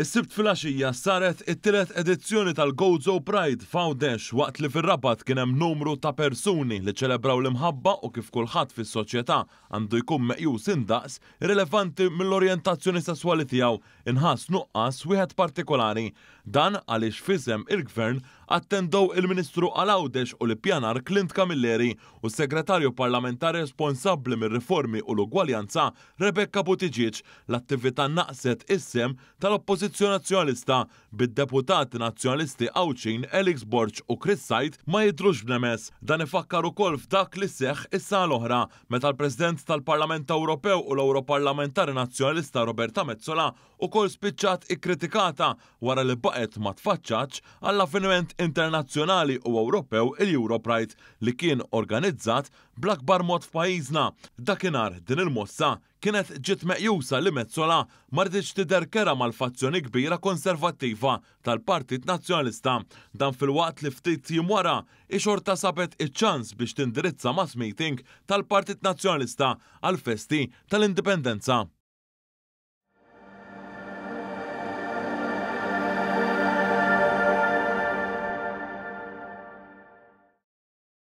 Is-sibt filgħaxija saret it-tielet edizzjoni tal-Gozo Pride f'Għawdex waqt li fir-rabat kien hemm numru ta' persuni li ċelebraw l-imħabba u kif kulħadd fis-soċjetà għandu jkun meqjus indaqs rilevanti mill-orjentazzjoni sesswali tiegħu inħass nuqqas wieħed partikolari. Dan għaliex fisem il-gvern attendow il-Ministru Alawdex u l-pjanar Clint Camilleri u s-Segretarju Parlamentari responsabbli mir-riformi u l-ugwaljanza Rebecca Buttigieg l-attività naqset issem tal oppozizjon Nazzjonalista bid-deputati Nazzjonalisti Awċin Elix Borċ u Chris Sajt ma jidrux b'nemes. Dan ifakkar ukoll f'dak li seħ issa l-oħra meta l-President tal-Parlament Ewropew u l-Europarlamentari Nazzjonalista Roberta Mezzola u kol spiċċat ikkritikata wara li baqet ma tfaċċaċ għall-avveniment internazzjonali u Ewropew il europrite li kien organizzat bl-akbar mod f'pajjiżna. Dakinhar din il-mossa kienet ġiet meqjusa li mezzola mardiċ tider kera mal-fazzjoni kbira konservattiva tal-Partit Nazzjonalista dan fil-waqt li ftit jim wara ixorta sabet iċ-ċans biex tindirizza mass meeting tal-Partit Nazzjonalista għal-festi tal-Indipendenza.